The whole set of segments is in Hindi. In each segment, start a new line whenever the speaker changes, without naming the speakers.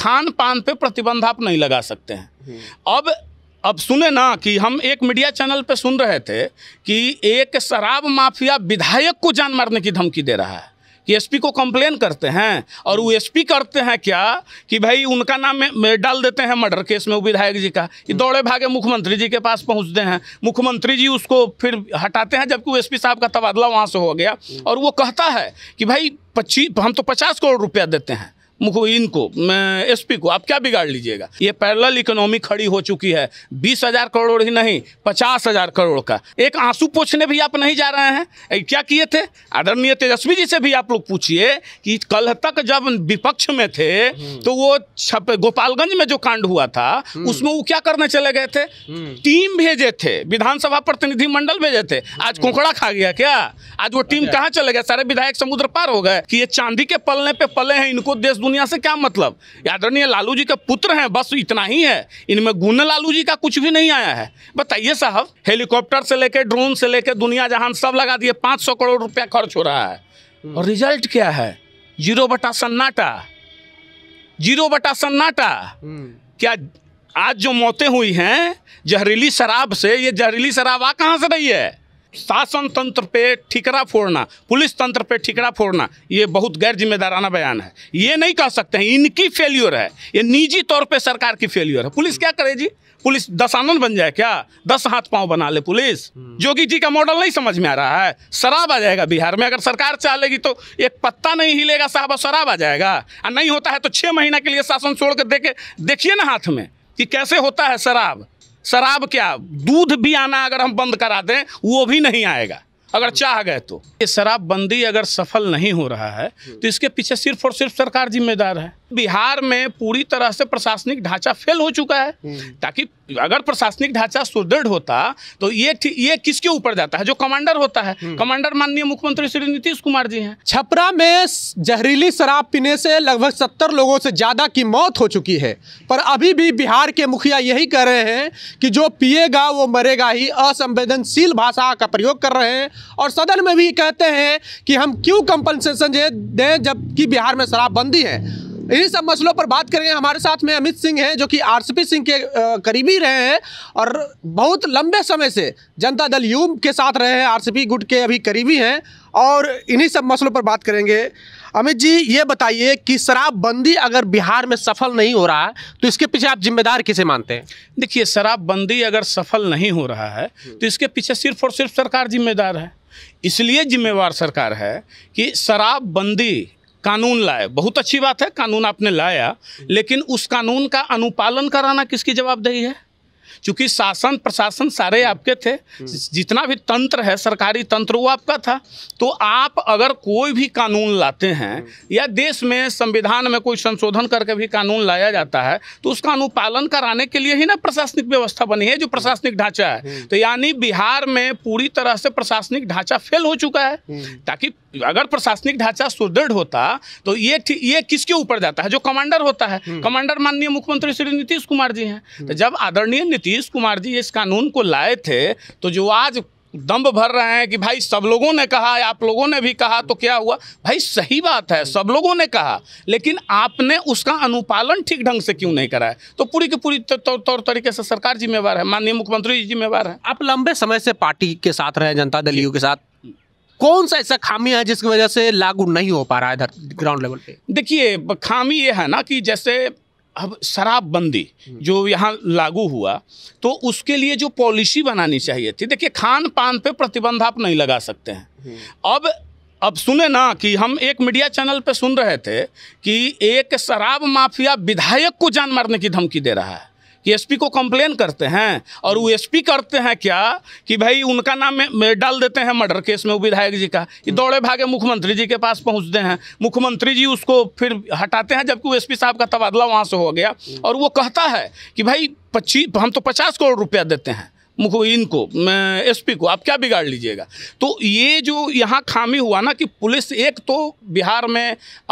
खान पान पे प्रतिबंध आप नहीं लगा सकते हैं अब अब सुने ना कि हम एक मीडिया चैनल पे सुन रहे थे कि एक शराब माफिया विधायक को जान मारने की धमकी दे रहा है कि एसपी को कंप्लेन करते हैं और वो एसपी करते हैं क्या कि भाई उनका नाम डाल देते हैं मर्डर केस में वो विधायक जी का कि दौड़े भागे मुख्यमंत्री जी के पास पहुंचते हैं मुख्यमंत्री जी उसको फिर हटाते हैं जबकि वो एसपी साहब का तबादला वहाँ से हो गया और वो कहता है कि भाई पच्चीस हम तो पचास करोड़ रुपया देते हैं इनको एसपी को आप क्या बिगाड़ लीजिएगा ये पैरल इकोनॉमी खड़ी हो चुकी है बीस हजार करोड़ ही नहीं पचास हजार करोड़ का एक आंसू पोछने भी आप नहीं जा रहे हैं क्या किए थे आदरणीय तेजस्वी जी से भी आप लोग पूछिए कि कल तक जब विपक्ष में थे हम्म। तो वो गोपालगंज में जो कांड हुआ था हम्म। उसमें वो क्या करने चले गए थे हम्म। टीम भेजे थे विधानसभा प्रतिनिधि मंडल भेजे थे आज कोकड़ा खा गया क्या आज वो टीम अच्छा। कहाँ चले गए सारे विधायक समुद्र पार हो गए कि ये चांदी के पलने पे पले हैं इनको देश दुनिया से क्या मतलब आदरणीय लालू जी के पुत्र हैं बस इतना ही है इनमें गुण लालू जी का कुछ भी नहीं आया है बताइए साहब हेलीकॉप्टर से लेकर ड्रोन से लेकर दुनिया जहान सब लगा दिए पाँच करोड़ रुपया खर्च हो रहा है हम्म। और रिजल्ट क्या है जीरो बटा सन्नाटा जीरो बटा सन्नाटा हम्म। क्या आज जो मौतें हुई हैं जहरीली शराब से ये जहरीली शराब आ कहाँ से रही है शासन तंत्र पे ठिकरा फोड़ना पुलिस तंत्र पे ठिकरा फोड़ना ये बहुत गैर जिम्मेदाराना बयान है ये नहीं कह सकते हैं इनकी फेल्योर है ये निजी तौर पे सरकार की फेल्योर है पुलिस क्या करे जी पुलिस दसानन बन जाए क्या दस हाथ पांव बना ले पुलिस योगी हम्म। जी का मॉडल नहीं समझ में आ रहा है शराब आ जाएगा बिहार में अगर सरकार चालेगी तो एक पत्ता नहीं हिलेगा साहब शराब आ जाएगा और नहीं होता है तो छः महीना के लिए शासन छोड़ कर देखे देखिए ना हाथ में कि कैसे होता है शराब शराब क्या दूध भी आना अगर हम बंद करा दें वो भी नहीं आएगा अगर चाह गए तो ये शराबबंदी अगर सफल नहीं हो रहा है तो इसके पीछे सिर्फ और सिर्फ सरकार जिम्मेदार है बिहार में पूरी तरह से प्रशासनिक ढांचा फेल हो चुका है हम्म। ताकि अगर प्रशासनिक ढांचा सुदृढ़ होता तो ये ये किसके ऊपर जाता है जो कमांडर होता है हम्म। कमांडर माननीय मुख्यमंत्री श्री नीतीश कुमार जी हैं छपरा में जहरीली शराब पीने से लगभग सत्तर लोगों से ज़्यादा की मौत हो चुकी है पर अभी भी बिहार के मुखिया यही कह रहे हैं कि जो पिएगा वो मरेगा ही असंवेदनशील भाषा का प्रयोग कर रहे हैं और सदन में भी कहते हैं कि हम क्यों कंपनसेशन दें जबकि बिहार में शराबबंदी है इन्हीं सब मसलों पर बात करेंगे हमारे साथ में अमित सिंह हैं जो कि आरसीपी सिंह के करीबी रहे हैं और बहुत लंबे समय से जनता दल यू के साथ रहे हैं आरसीपी गुट के अभी करीबी हैं और इन्हीं सब मसलों पर बात करेंगे अमित जी ये बताइए कि शराबबंदी अगर बिहार में सफल नहीं हो रहा है तो इसके पीछे आप जिम्मेदार किसे मानते हैं देखिए शराबबंदी अगर सफल नहीं हो रहा है हम्म। तो इसके पीछे सिर्फ और सिर्फ सरकार जिम्मेदार है इसलिए जिम्मेवार सरकार है कि शराबबंदी कानून लाए बहुत अच्छी बात है कानून आपने लाया लेकिन उस कानून का अनुपालन कराना किसकी जवाबदेही है क्योंकि शासन प्रशासन सारे हम्म। आपके थे हम्म। जितना भी तंत्र है सरकारी तंत्र वो आपका था तो आप अगर कोई भी कानून लाते हैं हम्म। या देश में संविधान में कोई संशोधन करके भी कानून लाया जाता है तो उसका अनुपालन कराने के लिए ही ना प्रशासनिक व्यवस्था बनी है जो प्रशासनिक ढांचा है तो यानी बिहार में पूरी तरह से प्रशासनिक ढांचा फेल हो चुका है ताकि अगर प्रशासनिक ढांचा सुदृढ़ होता तो ये ये किसके ऊपर जाता है जो कमांडर होता है कमांडर माननीय मुख्यमंत्री श्री नीतीश कुमार जी हैं तो जब आदरणीय नीतीश नीतीश कुमार जी इस कानून को लाए थे तो जो आज दम्ब भर रहे हैं कि भाई सब लोगों ने कहा आप लोगों ने भी कहा तो क्या हुआ भाई सही बात है सब लोगों ने कहा लेकिन आपने उसका अनुपालन ठीक ढंग से क्यों नहीं कराया तो पूरी की पूरी तौर तरीके से सरकार जिम्मेवार है माननीय मुख्यमंत्री जी जिम्मेवार है आप लंबे समय से पार्टी के साथ रहे जनता दल यू के साथ कौन सा ऐसा खामी है जिसकी वजह से लागू नहीं हो पा रहा है ग्राउंड लेवल पे देखिए खामी ये है ना कि जैसे अब शराबबंदी जो यहाँ लागू हुआ तो उसके लिए जो पॉलिसी बनानी चाहिए थी देखिए खान पान पे प्रतिबंध आप नहीं लगा सकते हैं हम्म। अब अब सुने ना कि हम एक मीडिया चैनल पे सुन रहे थे कि एक शराब माफिया विधायक को जान मारने की धमकी दे रहा है कि एसपी को कंप्लेन करते हैं और वो एसपी करते हैं क्या कि भाई उनका नाम में, में डाल देते हैं मर्डर केस में विधायक जी का कि दौड़े भागे मुख्यमंत्री जी के पास पहुंचते हैं मुख्यमंत्री जी उसको फिर हटाते हैं जबकि वो एसपी साहब का तबादला वहाँ से हो गया और वो कहता है कि भाई पच्चीस हम तो पचास करोड़ रुपया देते हैं मुखबिन को पी को आप क्या बिगाड़ लीजिएगा तो ये जो यहाँ खामी हुआ ना कि पुलिस एक तो बिहार में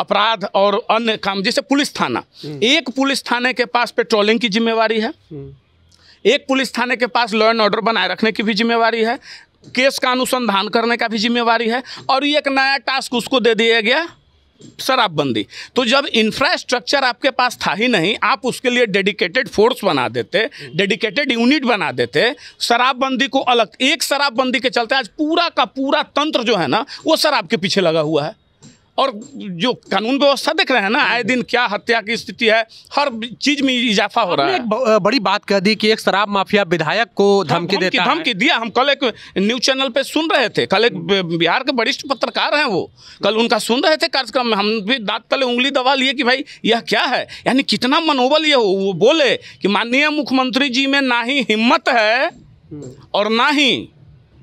अपराध और अन्य काम जैसे पुलिस थाना हम्म। एक पुलिस थाने के पास पेट्रोलिंग की जिम्मेवारी है हम्म। एक पुलिस थाने के पास लॉ एंड ऑर्डर बनाए रखने की भी जिम्मेवारी है केस का अनुसंधान करने का भी जिम्मेवारी है और ये एक नया टास्क उसको दे दिया गया शराबबंदी तो जब इंफ्रास्ट्रक्चर आपके पास था ही नहीं आप उसके लिए डेडिकेटेड फोर्स बना देते डेडिकेटेड यूनिट बना देते शराबबंदी को अलग एक शराबबंदी के चलते आज पूरा का पूरा तंत्र जो है ना वो शराब के पीछे लगा हुआ है और जो कानून व्यवस्था देख रहे हैं ना आए दिन क्या हत्या की स्थिति है हर चीज में इजाफा हो रहा है एक बड़ी बात कह दी कि एक शराब माफिया विधायक को हाँ, धमकी देता धमकी दिया हम कल एक न्यूज चैनल पे सुन रहे थे कल एक बिहार के वरिष्ठ पत्रकार हैं वो कल उनका सुन रहे थे कार्यक्रम में हम भी दांत तले उंगली दबा लिए कि भाई यह क्या है यानी कितना मनोबल ये हो वो बोले कि माननीय मुख्यमंत्री जी में ना ही हिम्मत है हम्म। और ना ही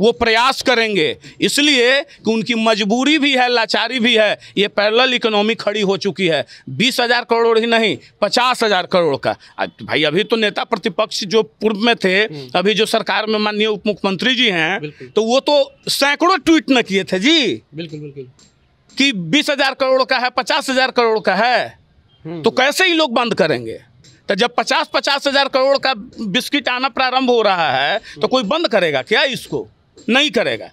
वो प्रयास करेंगे इसलिए कि उनकी मजबूरी भी है लाचारी भी है ये पैरल इकोनॉमी खड़ी हो चुकी है बीस हज़ार करोड़ ही नहीं पचास हज़ार करोड़ का भाई अभी तो नेता प्रतिपक्ष जो पूर्व में थे हम्म। अभी जो सरकार में माननीय उप मुख्यमंत्री जी हैं तो वो तो सैकड़ों ट्वीट न किए थे जी बिल्कुल बिल्कुल कि बीस हज़ार करोड़ का है पचास हज़ार करोड़ का है हम्म। तो कैसे ही लोग बंद करेंगे तो जब पचास पचास हज़ार करोड़ का बिस्किट आना प्रारंभ हो रहा है तो हम्म। कोई बंद करेगा क्या इसको नहीं करेगा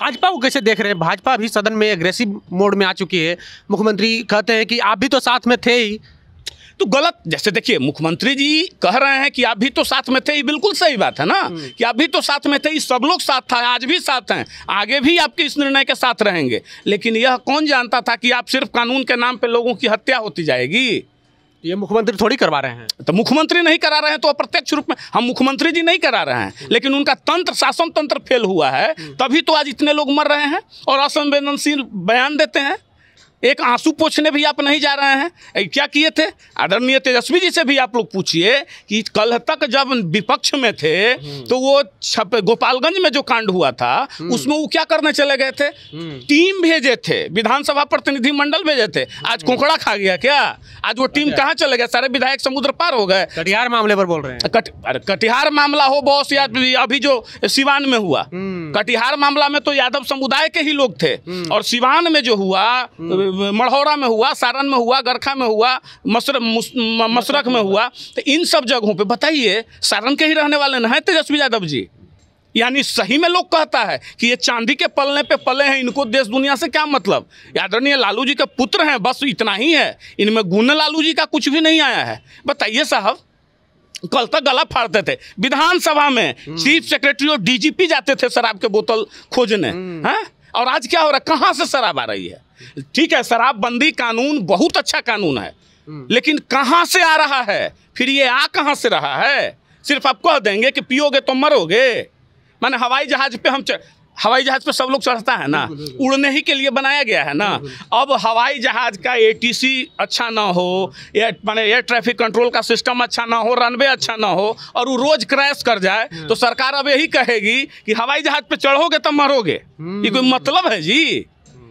भाजपा को कैसे देख रहे हैं भाजपा भी सदन में एग्रेसिव मोड में आ चुकी है मुख्यमंत्री कहते हैं कि आप भी तो साथ में थे ही तो गलत जैसे देखिए मुख्यमंत्री जी कह रहे हैं कि आप भी तो साथ में थे ये बिल्कुल सही बात है ना हम्म। कि आप भी तो साथ में थे सब लोग साथ था आज भी साथ हैं आगे भी आपके इस निर्णय के साथ रहेंगे लेकिन यह कौन जानता था कि आप सिर्फ कानून के नाम पे लोगों की हत्या होती जाएगी ये मुख्यमंत्री थोड़ी करवा रहे हैं तो मुख्यमंत्री नहीं करा रहे हैं तो अप्रत्यक्ष रूप में हम मुख्यमंत्री जी नहीं करा रहे हैं लेकिन उनका तंत्र शासन तंत्र फेल हुआ है तभी तो आज इतने लोग मर रहे हैं और असंवेदनशील बयान देते हैं एक आंसू पोछने भी आप नहीं जा रहे हैं क्या किए थे आदरणीय तेजस्वी जी से भी आप लोग पूछिए कि कल तक जब विपक्ष में थे हम्म। तो वो छप गोपालगंज में जो कांड हुआ था हम्म। उसमें वो क्या करने चले गए थे हम्म। टीम भेजे थे विधानसभा प्रतिनिधि मंडल भेजे थे आज कोकड़ा खा गया क्या आज वो टीम अच्छा। कहाँ चले गए सारे विधायक समुद्र पार हो गए कटिहार मामले पर बोल रहे हैं कटिहार मामला हो बॉस या अभी जो सिवान में हुआ कटिहार मामला में तो यादव समुदाय के ही लोग थे और सिवान में जो हुआ मढ़ौरा में हुआ सारण में हुआ गरखा में हुआ मसर, मसरख में हुआ तो इन सब जगहों पे बताइए सारण के ही रहने वाले ना हैं तेजस्वी यादव जी यानी सही में लोग कहता है कि ये चांदी के पलने पे पले हैं इनको देश दुनिया से क्या मतलब आदरणीय लालू जी के पुत्र हैं बस इतना ही है इनमें गुण लालू जी का कुछ भी नहीं आया है बताइए साहब कल तक गला फाड़ते थे विधानसभा में चीफ सेक्रेटरी और डीजीपी जाते थे शराब के बोतल खोजने हैं हम्म। हाँ? और आज क्या हो रहा है कहाँ से शराब आ रही है ठीक है शराबबंदी कानून बहुत अच्छा कानून है हम्म। लेकिन कहाँ से आ रहा है फिर ये आ कहाँ से रहा है सिर्फ आप कह देंगे कि पियोगे तो मरोगे मैंने हवाई जहाज पे हम हवाई जहाज़ पर सब लोग चढ़ता है ना उड़ने ही के लिए बनाया गया है ना अब हवाई जहाज़ का एटीसी अच्छा ना हो या माने एयर ट्रैफिक कंट्रोल का सिस्टम अच्छा ना हो रनवे अच्छा ना हो और वो रोज़ क्रैश कर जाए तो सरकार अब यही कहेगी कि हवाई जहाज़ पर चढ़ोगे तब तो मरोगे ये कोई hmm। मतलब है जी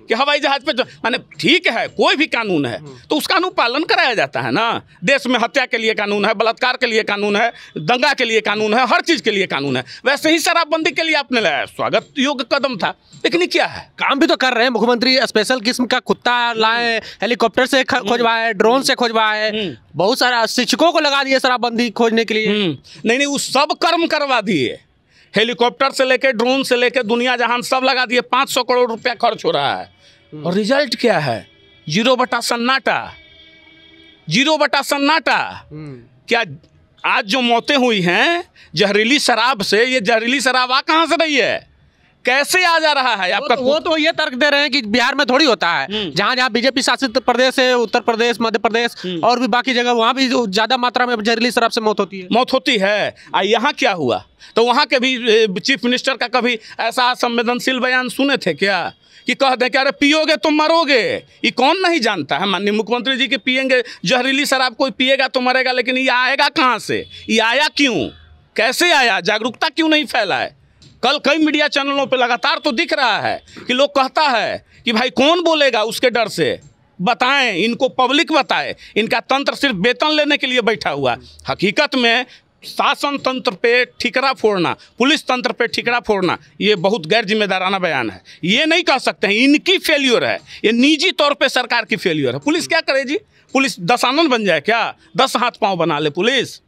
कि हवाई जहाज पे तो, माने ठीक है कोई भी कानून है तो उसका अनुपालन कराया जाता है ना देश में हत्या के लिए कानून है बलात्कार के लिए कानून है दंगा के लिए कानून है हर चीज़ के लिए कानून है वैसे ही शराबबंदी के लिए आपने लाया स्वागत योग्य कदम था लेकिन क्या है काम भी तो कर रहे हैं मुख्यमंत्री स्पेशल किस्म का कुत्ता लाए हम्म। हेलीकॉप्टर से हम्म। खोजवाए ड्रोन से खोजवाए हम्म। बहुत सारा शिक्षकों को लगा दिए शराबबंदी खोजने के लिए नहीं नहीं वो सब कर्म करवा दिए हेलीकॉप्टर से लेके ड्रोन से लेके दुनिया जहान सब लगा दिए पाँच सौ करोड़ रुपया खर्च हो रहा है हम्म। और रिजल्ट क्या है जीरो बटा सन्नाटा जीरो बटा सन्नाटा हम्म। क्या आज जो मौतें हुई हैं जहरीली शराब से ये जहरीली शराब आ कहाँ से रही है कैसे आ जा रहा है आपका तो- वो तो ये तर्क दे रहे हैं कि बिहार में थोड़ी होता है हम्म। जहाँ जहाँ बीजेपी शासित प्रदेश है उत्तर प्रदेश मध्य प्रदेश हम्म। और भी बाकी जगह वहाँ भी ज्यादा मात्रा में जहरीली शराब से मौत होती है मौत होती है यहाँ क्या हुआ तो वहाँ के भी चीफ मिनिस्टर का कभी ऐसा संवेदनशील बयान सुने थे क्या कि कह दें कि अरे पियोगे तो मरोगे ये कौन नहीं जानता है माननीय मुख्यमंत्री जी के पियेंगे जहरीली शराब कोई पिएगा तो मरेगा लेकिन ये आएगा कहाँ से ये आया क्यों कैसे आया जागरूकता क्यों नहीं फैला है कल कई मीडिया चैनलों पे लगातार तो दिख रहा है कि लोग कहता है कि भाई कौन बोलेगा उसके डर से बताएं इनको पब्लिक बताए इनका तंत्र सिर्फ वेतन लेने के लिए बैठा हुआ हकीकत में शासन तंत्र पे ठिकरा फोड़ना पुलिस तंत्र पे ठिकरा फोड़ना ये बहुत गैर जिम्मेदाराना बयान है ये नहीं कह सकते हैं इनकी फेल्योर है ये निजी तौर पे सरकार की फेल्योर है पुलिस क्या करे जी पुलिस दसानन बन जाए क्या दस हाथ पांव बना ले पुलिस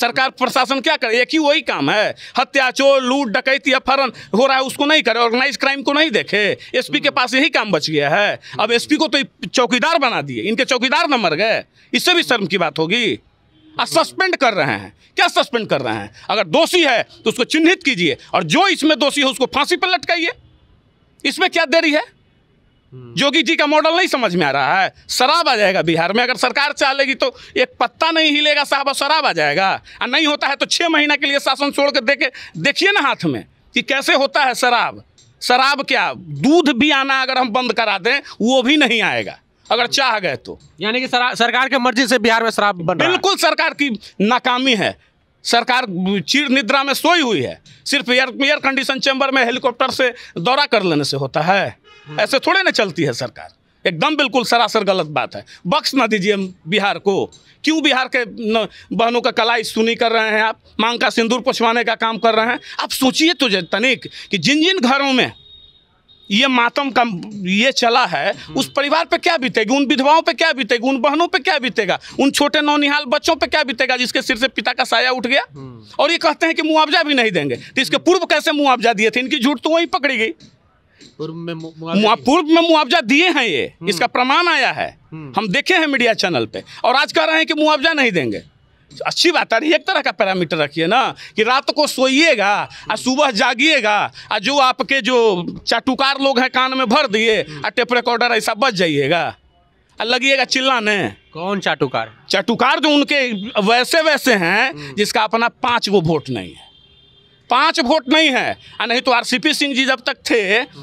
सरकार प्रशासन क्या करे एक ही वही काम है हत्या चोर लूट डकैती अपहरण हो रहा है उसको नहीं करे ऑर्गेनाइज क्राइम को नहीं देखे एसपी के पास यही काम बच गया है अब एसपी को तो चौकीदार बना दिए इनके चौकीदार न मर गए इससे भी शर्म की बात होगी आ सस्पेंड कर रहे हैं क्या सस्पेंड कर रहे हैं अगर दोषी है तो उसको चिन्हित कीजिए और जो इसमें दोषी है उसको फांसी पर लटकाइए इसमें क्या देरी है हम्म। योगी जी का मॉडल नहीं समझ में आ रहा है शराब आ जाएगा बिहार में अगर सरकार चाह तो एक पत्ता नहीं हिलेगा साहब और शराब आ जाएगा और नहीं होता है तो छः महीना के लिए शासन छोड़ कर देखे देखिए ना हाथ में कि कैसे होता है शराब शराब क्या दूध भी आना अगर हम बंद करा दें वो भी नहीं आएगा अगर चाह गए तो यानी कि सरकार के मर्जी से बिहार में शराब बन बिल्कुल सरकार की नाकामी है सरकार चीर निद्रा में सोई हुई है सिर्फ एयर एयर कंडीशन चैम्बर में हेलीकॉप्टर से दौरा कर लेने से होता है हम्म। ऐसे थोड़े ना चलती है सरकार एकदम बिल्कुल सरासर गलत बात है बख्श ना दीजिए बिहार को क्यों बिहार के बहनों का कलाई सुनी कर रहे हैं आप मांग का सिंदूर पछवाने का काम कर रहे हैं आप सोचिए तो तनिक कि जिन जिन घरों में ये मातम का ये चला है हम्म। उस परिवार पे क्या बीतेगी उन विधवाओं पे क्या बीतेगी उन बहनों पे क्या बीतेगा उन छोटे नौनिहाल बच्चों पे क्या बीतेगा जिसके सिर से पिता का साया उठ गया हम्म। और ये कहते हैं कि मुआवजा भी नहीं देंगे तो इसके पूर्व कैसे मुआवजा दिए थे इनकी झूठ तो वहीं पकड़ी गई पूर्व में पूर्व में मुआवजा दिए हैं ये हम्म। इसका प्रमाण आया है हम्म। हम देखे हैं मीडिया चैनल पे और आज कह रहे हैं कि मुआवजा नहीं देंगे अच्छी बात है एक तरह का पैरामीटर रखिए ना कि रात को सोइएगा और सुबह जागिएगा और जो आपके जो चाटुकार लोग हैं कान में भर दिए और हम्म। टेप रिकॉर्डर ऐसा बच जाइएगा और लगिएगा चिल्लाने कौन चाटुकार चाटुकार जो तो उनके वैसे वैसे हैं जिसका अपना पाँच वो वोट नहीं है पांच वोट नहीं है नहीं तो आरसीपी सिंह जी जब तक थे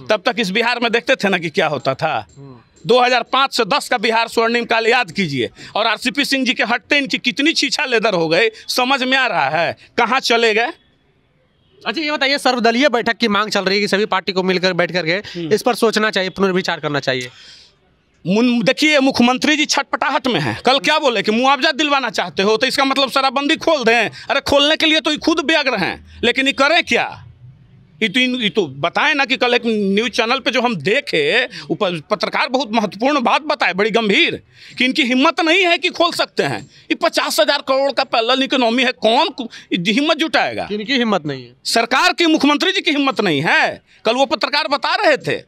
तब तक इस बिहार में देखते थे ना कि क्या होता था 2005 से 10 का बिहार स्वर्णिम काल याद कीजिए और आरसीपी सिंह जी के हटते इनकी कितनी छीछा लेदर हो गई समझ में आ रहा है कहाँ चले गए अच्छा ये बताइए सर्वदलीय बैठक की मांग चल रही है कि सभी पार्टी को मिलकर बैठ करके हम्म। इस पर सोचना चाहिए पुनर्विचार करना चाहिए देखिए मुख्यमंत्री जी छटपटाहट में हैं कल क्या बोले कि मुआवजा दिलवाना चाहते हो तो इसका मतलब शराबबंदी खोल दें अरे खोलने के लिए तो ये खुद व्यग्र हैं लेकिन ये करें क्या ये तो ये तो बताएं ना कि कल एक न्यूज़ चैनल पे जो हम देखे ऊपर पत्रकार बहुत महत्वपूर्ण बात बताए बड़ी गंभीर कि इनकी हिम्मत नहीं है कि खोल सकते हैं ये पचास हजार करोड़ का पैरल इकोनॉमी है कौन हिम्मत जुटाएगा इनकी हिम्मत नहीं है सरकार की मुख्यमंत्री जी की हिम्मत नहीं है कल वो पत्रकार बता रहे थे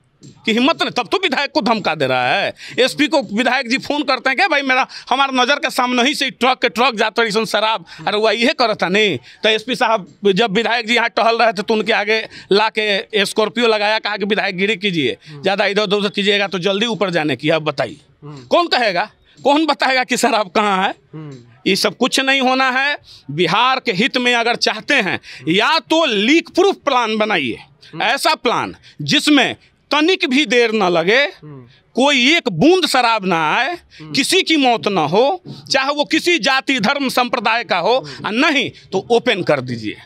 कि हिम्मत नहीं तब तो विधायक को धमका दे रहा है एसपी को विधायक जी फोन करते हैं क्या भाई मेरा हमारा नज़र के सामने ही से ट्रक के ट्रक जाते रही शराब अरे वह ये करता नहीं तो एसपी साहब जब विधायक जी यहाँ टहल रहे थे तो उनके आगे ला के स्कॉर्पियो लगाया कहा कि विधायक गिरी कीजिए ज़्यादा इधर उधर कीजिएगा तो जल्दी ऊपर जाने की अब बताइए हम्म। कौन कहेगा कौन बताएगा कि शराब कहाँ है हम्म। ये सब कुछ नहीं होना है बिहार के हित में अगर चाहते हैं या तो लीक प्रूफ प्लान बनाइए हम्म। ऐसा प्लान जिसमें तनिक भी देर ना लगे हम्म। कोई एक बूंद शराब ना आए हम्म। किसी की मौत ना हो चाहे वो किसी जाति धर्म संप्रदाय का हो हम्म। नहीं तो ओपन कर दीजिए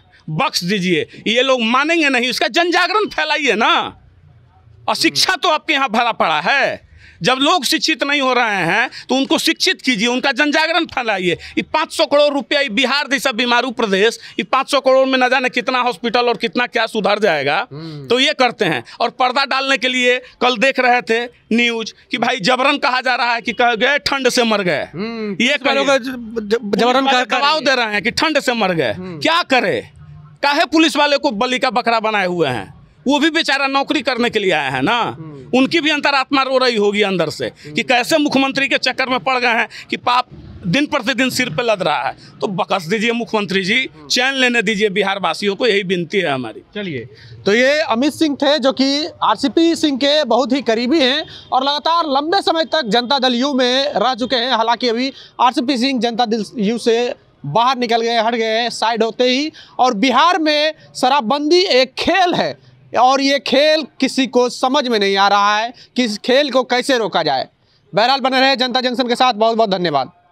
बक्स दीजिए ये लोग मानेंगे नहीं उसका जनजागरण फैलाइए ना और शिक्षा तो आपके यहाँ भरा पड़ा है जब लोग शिक्षित नहीं हो रहे हैं तो उनको शिक्षित कीजिए उनका जनजागरण फैलाइए ये पाँच सौ करोड़ रुपया ये बिहार जैसा बीमारू प्रदेश ये पाँच सौ करोड़ में न जाने कितना हॉस्पिटल और कितना क्या सुधर जाएगा हम्म। तो ये करते हैं और पर्दा डालने के लिए कल देख रहे थे न्यूज कि भाई जबरन कहा जा रहा है कि कह गए ठंड से मर गए हम्म। ये जबरन दबाव दे रहे हैं कि ठंड से मर गए हम्म। क्या करे काहे पुलिस वाले को बलि का बकरा बनाए हुए हैं वो भी बेचारा नौकरी करने के लिए आया है ना हम्म। उनकी भी अंतरात्मा रो रही होगी अंदर से कि हम्म। कैसे मुख्यमंत्री के चक्कर में पड़ गए हैं कि पाप दिन प्रतिदिन सिर पे लद रहा है तो बकस दीजिए मुख्यमंत्री जी हम्म। चैन लेने दीजिए बिहार वासियों को यही विनती है हमारी चलिए तो ये अमित सिंह थे जो कि आरसीपी सिंह के बहुत ही करीबी हैं और लगातार लंबे समय तक जनता दल यू में रह चुके हैं हालांकि अभी आरसीपी सिंह जनता दल यू से बाहर निकल गए हट गए साइड होते ही और बिहार में शराबबंदी एक खेल है और ये खेल किसी को समझ में नहीं आ रहा है कि इस खेल को कैसे रोका जाए बहरहाल बने रहे जनता जंक्शन के साथ बहुत बहुत धन्यवाद